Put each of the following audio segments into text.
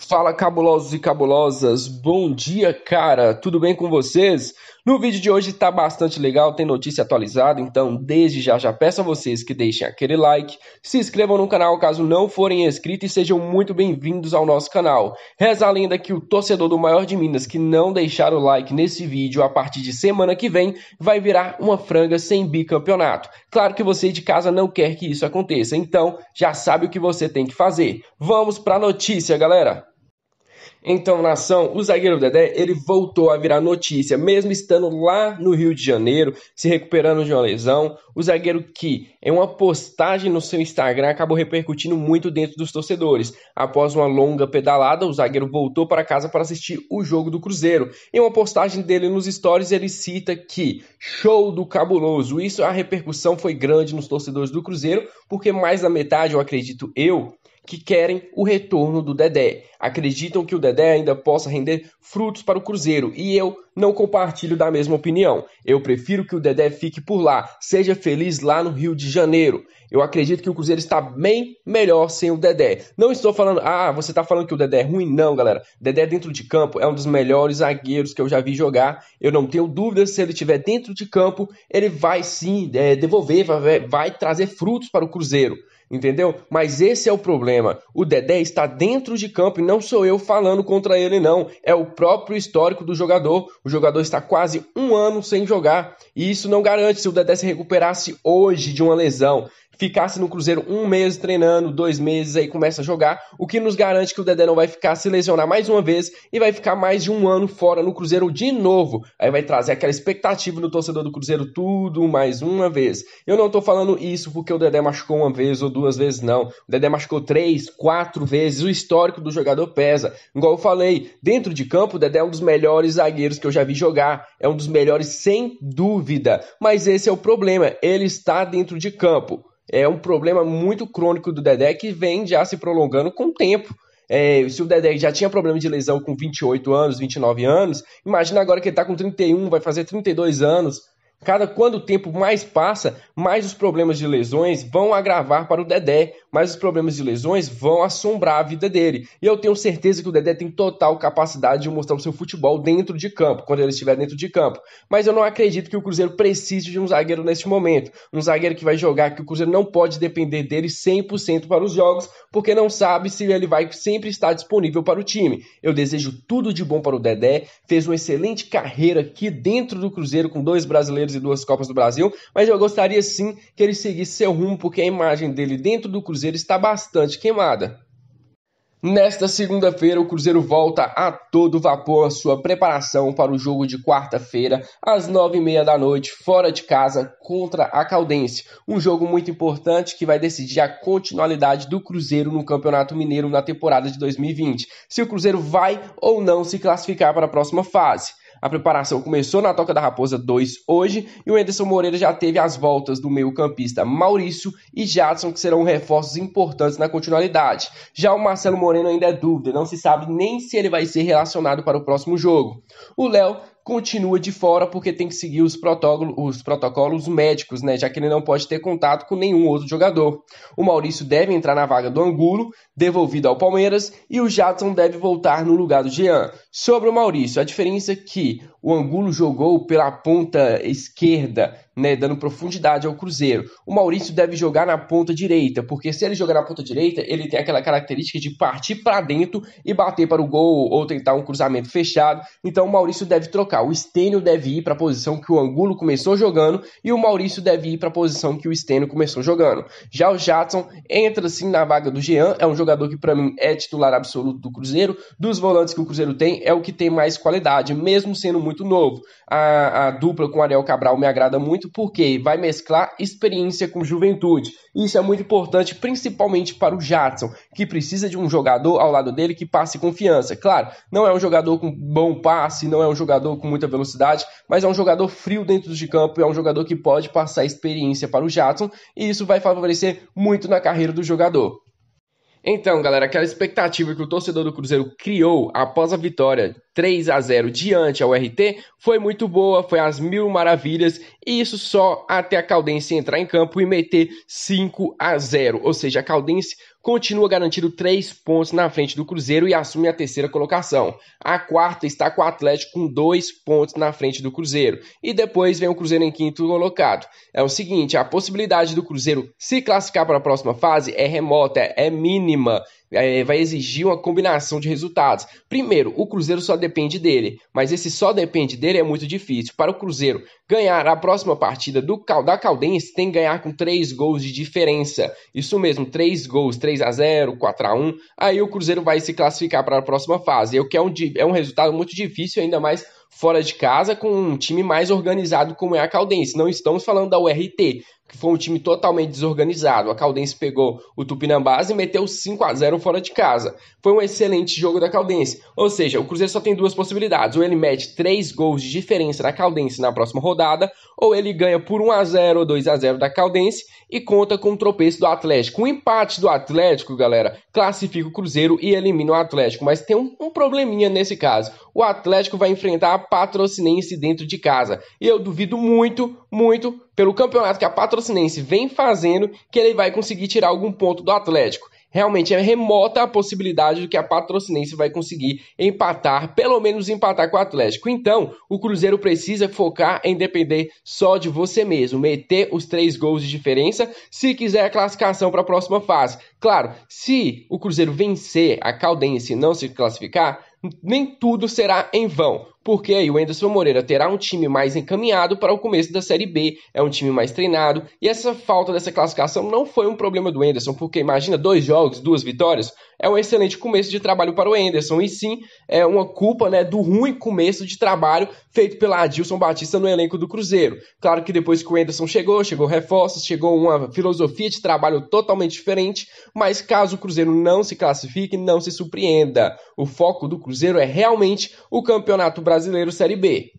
Fala cabulosos e cabulosas, bom dia, cara. Tudo bem com vocês? No vídeo de hoje está bastante legal, tem notícia atualizada, então desde já já peço a vocês que deixem aquele like, se inscrevam no canal caso não forem inscritos e sejam muito bem-vindos ao nosso canal. Reza a lenda que o torcedor do Maior de Minas que não deixar o like nesse vídeo a partir de semana que vem vai virar uma franga sem bicampeonato. Claro que você de casa não quer que isso aconteça, então já sabe o que você tem que fazer. Vamos para a notícia, galera! Então, nação, o zagueiro Dedé, ele voltou a virar notícia, mesmo estando lá no Rio de Janeiro, se recuperando de uma lesão. O zagueiro que, em uma postagem no seu Instagram, acabou repercutindo muito dentro dos torcedores. Após uma longa pedalada, o zagueiro voltou para casa para assistir o jogo do Cruzeiro. Em uma postagem dele nos stories, ele cita que show do cabuloso. Isso, a repercussão foi grande nos torcedores do Cruzeiro, porque mais da metade, eu acredito eu, que querem o retorno do Dedé. Acreditam que o Dedé ainda possa render frutos para o Cruzeiro e eu não compartilho da mesma opinião. Eu prefiro que o Dedé fique por lá, seja feliz lá no Rio de Janeiro. Eu acredito que o Cruzeiro está bem melhor sem o Dedé. Não estou falando, ah, você está falando que o Dedé é ruim, não, galera. Dedé dentro de campo é um dos melhores zagueiros que eu já vi jogar. Eu não tenho dúvidas se ele estiver dentro de campo, ele vai sim é, devolver, vai, vai trazer frutos para o Cruzeiro entendeu? Mas esse é o problema. O Dedé está dentro de campo e não sou eu falando contra ele, não. É o próprio histórico do jogador. O jogador está quase um ano sem jogar e isso não garante se o Dedé se recuperasse hoje de uma lesão ficasse no Cruzeiro um mês treinando, dois meses, aí começa a jogar, o que nos garante que o Dedé não vai ficar se lesionar mais uma vez e vai ficar mais de um ano fora no Cruzeiro de novo. Aí vai trazer aquela expectativa no torcedor do Cruzeiro tudo mais uma vez. Eu não tô falando isso porque o Dedé machucou uma vez ou duas vezes, não. O Dedé machucou três, quatro vezes, o histórico do jogador pesa. Igual eu falei, dentro de campo, o Dedé é um dos melhores zagueiros que eu já vi jogar, é um dos melhores sem dúvida, mas esse é o problema, ele está dentro de campo é um problema muito crônico do Dedé que vem já se prolongando com o tempo. É, se o Dedé já tinha problema de lesão com 28 anos, 29 anos, imagina agora que ele está com 31, vai fazer 32 anos. Cada quando o tempo mais passa, mais os problemas de lesões vão agravar para o Dedé mas os problemas de lesões vão assombrar a vida dele. E eu tenho certeza que o Dedé tem total capacidade de mostrar o seu futebol dentro de campo, quando ele estiver dentro de campo. Mas eu não acredito que o Cruzeiro precise de um zagueiro neste momento. Um zagueiro que vai jogar, que o Cruzeiro não pode depender dele 100% para os jogos, porque não sabe se ele vai sempre estar disponível para o time. Eu desejo tudo de bom para o Dedé, fez uma excelente carreira aqui dentro do Cruzeiro com dois brasileiros e duas Copas do Brasil, mas eu gostaria sim que ele seguisse seu rumo, porque a imagem dele dentro do Cruzeiro Cruzeiro está bastante queimada. Nesta segunda-feira, o Cruzeiro volta a todo vapor a sua preparação para o jogo de quarta-feira, às nove e meia da noite, fora de casa, contra a Caldense. Um jogo muito importante que vai decidir a continuidade do Cruzeiro no Campeonato Mineiro na temporada de 2020. Se o Cruzeiro vai ou não se classificar para a próxima fase. A preparação começou na Toca da Raposa 2 hoje e o Anderson Moreira já teve as voltas do meio-campista Maurício e Jadson, que serão reforços importantes na continuidade. Já o Marcelo Moreno ainda é dúvida, não se sabe nem se ele vai ser relacionado para o próximo jogo. O Léo continua de fora porque tem que seguir os, os protocolos médicos, né? Já que ele não pode ter contato com nenhum outro jogador. O Maurício deve entrar na vaga do Angulo, devolvido ao Palmeiras, e o Jadson deve voltar no lugar do Jean. Sobre o Maurício, a diferença é que o Angulo jogou pela ponta esquerda, né, dando profundidade ao Cruzeiro. O Maurício deve jogar na ponta direita, porque se ele jogar na ponta direita, ele tem aquela característica de partir para dentro e bater para o gol ou tentar um cruzamento fechado. Então o Maurício deve trocar. O Stênio deve ir para a posição que o Angulo começou jogando e o Maurício deve ir para a posição que o Stênio começou jogando. Já o Jadson entra sim na vaga do Jean, é um jogador que para mim é titular absoluto do Cruzeiro. Dos volantes que o Cruzeiro tem, é o que tem mais qualidade, mesmo sendo muito novo. A, a dupla com Ariel Cabral me agrada muito porque vai mesclar experiência com juventude. Isso é muito importante, principalmente para o Jadson, que precisa de um jogador ao lado dele que passe confiança. Claro, não é um jogador com bom passe, não é um jogador com muita velocidade, mas é um jogador frio dentro de campo, é um jogador que pode passar experiência para o Jadson e isso vai favorecer muito na carreira do jogador. Então, galera, aquela expectativa que o torcedor do Cruzeiro criou após a vitória 3 a 0 diante ao RT foi muito boa, foi às mil maravilhas, e isso só até a Caldense entrar em campo e meter 5 a 0. Ou seja, a Caldense continua garantindo 3 pontos na frente do Cruzeiro e assume a terceira colocação. A quarta está com o Atlético com 2 pontos na frente do Cruzeiro. E depois vem o Cruzeiro em quinto colocado. É o seguinte, a possibilidade do Cruzeiro se classificar para a próxima fase é remota, é mínima. É, vai exigir uma combinação de resultados. Primeiro, o Cruzeiro só depende dele. Mas esse só depende dele é muito difícil. Para o Cruzeiro ganhar a próxima partida do da Caldense, tem que ganhar com 3 gols de diferença. Isso mesmo, 3 gols, 3 a 0 4 a 1 Aí o Cruzeiro vai se classificar para a próxima fase. É o que é um, é um resultado muito difícil, ainda mais fora de casa com um time mais organizado como é a Caldense. Não estamos falando da URT, que foi um time totalmente desorganizado. A Caldense pegou o Tupinambás e meteu 5 a 0 fora de casa. Foi um excelente jogo da Caldense. Ou seja, o Cruzeiro só tem duas possibilidades. Ou ele mete 3 gols de diferença na Caldense na próxima rodada, ou ele ganha por 1 a 0 ou 2 a 0 da Caldense e conta com o tropeço do Atlético. O empate do Atlético, galera, classifica o Cruzeiro e elimina o Atlético, mas tem um, um probleminha nesse caso. O Atlético vai enfrentar a Patrocinense dentro de casa. E eu duvido muito, muito pelo campeonato que a Patrocinense vem fazendo que ele vai conseguir tirar algum ponto do Atlético realmente é remota a possibilidade de que a Patrocinense vai conseguir empatar, pelo menos empatar com o Atlético. Então, o Cruzeiro precisa focar em depender só de você mesmo, meter os três gols de diferença se quiser a classificação para a próxima fase. Claro, se o Cruzeiro vencer a Caldense e não se classificar, nem tudo será em vão porque aí o Anderson Moreira terá um time mais encaminhado para o começo da Série B, é um time mais treinado, e essa falta dessa classificação não foi um problema do Anderson, porque imagina dois jogos, duas vitórias, é um excelente começo de trabalho para o Anderson, e sim, é uma culpa né, do ruim começo de trabalho feito pela Adilson Batista no elenco do Cruzeiro. Claro que depois que o Anderson chegou, chegou reforços, chegou uma filosofia de trabalho totalmente diferente, mas caso o Cruzeiro não se classifique, não se surpreenda. O foco do Cruzeiro é realmente o Campeonato Brasileiro Brasileiro Série B.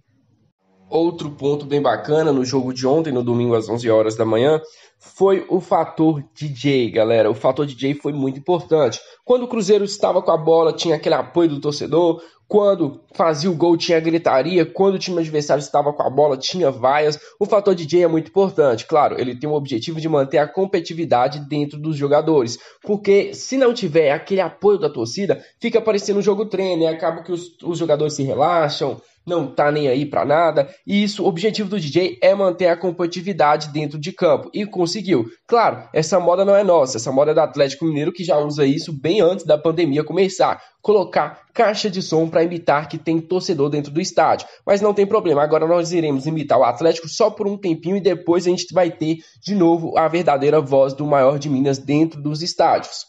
Outro ponto bem bacana no jogo de ontem, no domingo às 11 horas da manhã, foi o fator DJ, galera. O fator DJ foi muito importante. Quando o Cruzeiro estava com a bola, tinha aquele apoio do torcedor, quando fazia o gol, tinha gritaria. Quando o time adversário estava com a bola, tinha vaias. O fator DJ é muito importante. Claro, ele tem o objetivo de manter a competitividade dentro dos jogadores. Porque se não tiver aquele apoio da torcida, fica parecendo um jogo treino. E acaba que os, os jogadores se relaxam, não tá nem aí para nada. E isso, o objetivo do DJ é manter a competitividade dentro de campo. E conseguiu. Claro, essa moda não é nossa, essa moda é do Atlético Mineiro que já usa isso bem antes da pandemia começar. Colocar caixa de som para para imitar que tem torcedor dentro do estádio. Mas não tem problema, agora nós iremos imitar o Atlético só por um tempinho e depois a gente vai ter de novo a verdadeira voz do maior de Minas dentro dos estádios.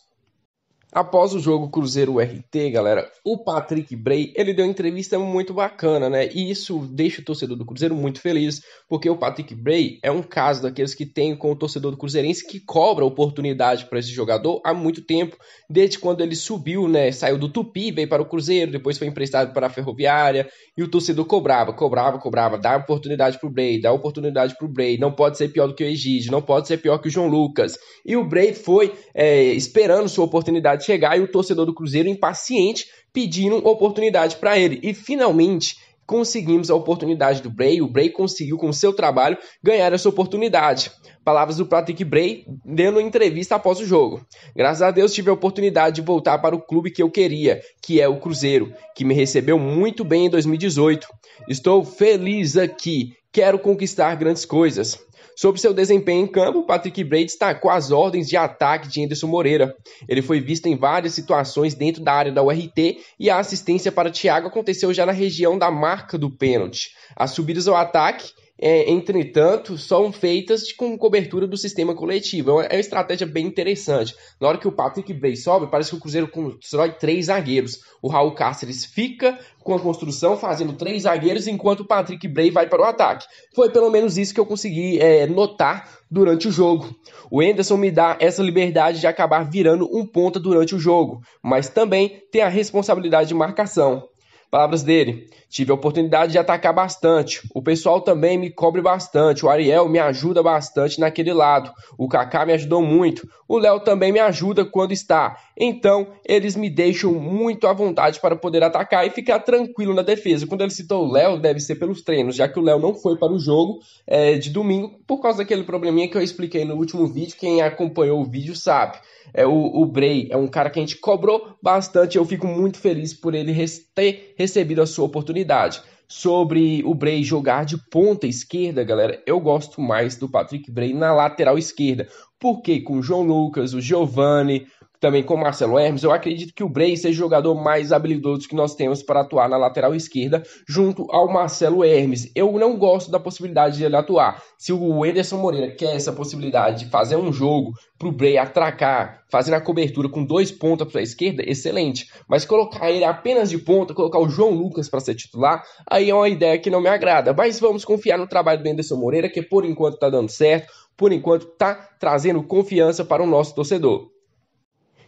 Após o jogo Cruzeiro RT, galera, o Patrick Bray, ele deu uma entrevista muito bacana, né? E isso deixa o torcedor do Cruzeiro muito feliz, porque o Patrick Bray é um caso daqueles que tem com o torcedor do Cruzeirense que cobra oportunidade para esse jogador há muito tempo, desde quando ele subiu, né? Saiu do Tupi, veio para o Cruzeiro, depois foi emprestado para a Ferroviária, e o torcedor cobrava, cobrava, cobrava, dá oportunidade pro Bray, dá oportunidade pro Bray, não pode ser pior do que o Egídio, não pode ser pior que o João Lucas. E o Bray foi é, esperando sua oportunidade oportunidade chegar e o torcedor do Cruzeiro impaciente pedindo oportunidade para ele. E finalmente conseguimos a oportunidade do Bray, o Bray conseguiu com seu trabalho ganhar essa oportunidade. Palavras do Patrick Bray dando entrevista após o jogo. Graças a Deus tive a oportunidade de voltar para o clube que eu queria, que é o Cruzeiro, que me recebeu muito bem em 2018. Estou feliz aqui, quero conquistar grandes coisas. Sobre seu desempenho em campo, Patrick Bray destacou as ordens de ataque de Anderson Moreira. Ele foi visto em várias situações dentro da área da URT e a assistência para Thiago aconteceu já na região da marca do pênalti. As subidas ao ataque é, entretanto, são feitas com cobertura do sistema coletivo. É uma, é estratégia bem interessante. Na hora que o Patrick Bray sobe, parece que o Cruzeiro constrói três zagueiros. O Raul Cáceres fica com a construção fazendo três zagueiros, enquanto o Patrick Bray vai para o ataque. Foi pelo menos isso que eu consegui é, notar durante o jogo. O Enderson me dá essa liberdade de acabar virando um ponta durante o jogo, mas também tem a responsabilidade de marcação. Palavras dele. Tive a oportunidade de atacar bastante. O pessoal também me cobre bastante. O Ariel me ajuda bastante naquele lado. O Kaká me ajudou muito. O Léo também me ajuda quando está. Então, eles me deixam muito à vontade para poder atacar e ficar tranquilo na defesa. Quando ele citou o Léo, deve ser pelos treinos, já que o Léo não foi para o jogo é, de domingo por causa daquele probleminha que eu expliquei no último vídeo. Quem acompanhou o vídeo sabe. É o, o Bray é um cara que a gente cobrou bastante. Eu fico muito feliz por ele ter recebido a sua oportunidade. Sobre o Bray jogar de ponta esquerda, galera, eu gosto mais do Patrick Bray na lateral esquerda porque com o João Lucas, o Giovanni, também com o Marcelo Hermes, eu acredito que o Bray seja o jogador mais habilidoso que nós temos para atuar na lateral esquerda, junto ao Marcelo Hermes. Eu não gosto da possibilidade de ele atuar. Se o Anderson Moreira quer essa possibilidade de fazer um jogo para o Bray atracar, fazendo a cobertura com dois pontas para a esquerda, excelente. Mas colocar ele apenas de ponta, colocar o João Lucas para ser titular, aí é uma ideia que não me agrada. Mas vamos confiar no trabalho do Anderson Moreira, que por enquanto está dando certo por enquanto está trazendo confiança para o nosso torcedor.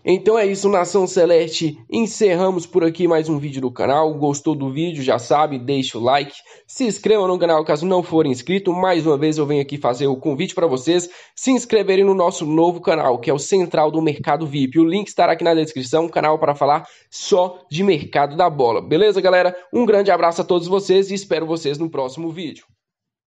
Então é isso, Nação Celeste. Encerramos por aqui mais um vídeo do canal. Gostou do vídeo? Já sabe, deixa o like. Se inscreva no canal caso não for inscrito. Mais uma vez eu venho aqui fazer o convite para vocês se inscreverem no nosso novo canal, que é o Central do Mercado VIP. O link estará aqui na descrição, canal para falar só de mercado da bola. Beleza, galera? Um grande abraço a todos vocês e espero vocês no próximo vídeo.